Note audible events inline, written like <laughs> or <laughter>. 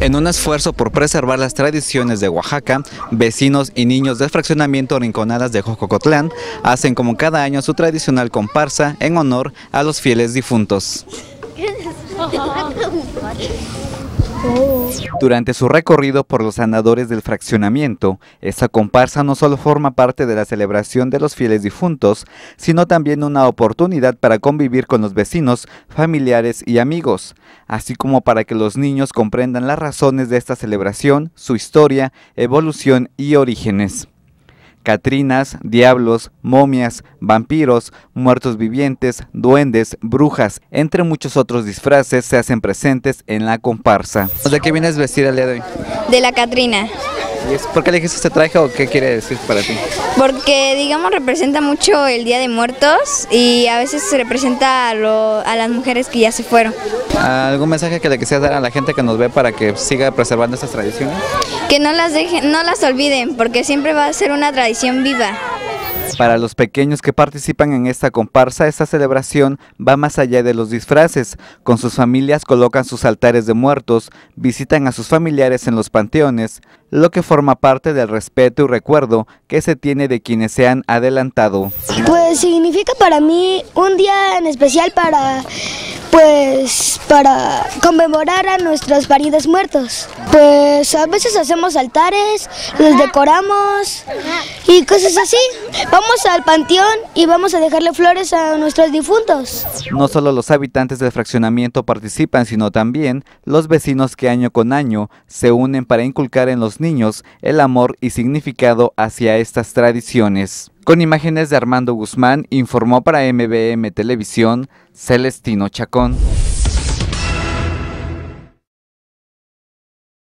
En un esfuerzo por preservar las tradiciones de Oaxaca, vecinos y niños del fraccionamiento Rinconadas de Jococotlán hacen como cada año su tradicional comparsa en honor a los fieles difuntos. <laughs> Durante su recorrido por los andadores del fraccionamiento, esta comparsa no solo forma parte de la celebración de los fieles difuntos, sino también una oportunidad para convivir con los vecinos, familiares y amigos, así como para que los niños comprendan las razones de esta celebración, su historia, evolución y orígenes catrinas, diablos, momias, vampiros, muertos vivientes, duendes, brujas, entre muchos otros disfraces se hacen presentes en la comparsa. ¿De qué vienes vestir el día de hoy? De la Catrina. ¿Por qué elegiste este traje o qué quiere decir para ti? Porque, digamos, representa mucho el Día de Muertos y a veces representa a, las mujeres que ya se fueron. ¿Algún mensaje que le quisieras dar a la gente que nos ve para que siga preservando estas tradiciones? Que no las, dejen, no las olviden, porque siempre va a ser una tradición viva. Para los pequeños que participan en esta comparsa, esta celebración va más allá de los disfraces. Con sus familias colocan sus altares de muertos, visitan a sus familiares en los panteones, lo que forma parte del respeto y recuerdo que se tiene de quienes se han adelantado. Pues significa para mí un día en especial para, pues, para conmemorar a nuestros paridos muertos. Pues a veces hacemos altares, los decoramos y cosas así. Vamos al panteón y vamos a dejarle flores a nuestros difuntos. No solo los habitantes del fraccionamiento participan, sino también los vecinos que año con año se unen para inculcar en los niños el amor y significado hacia estas tradiciones. Con imágenes de Armando Guzmán, informó para MBM Televisión Celestino Chacón.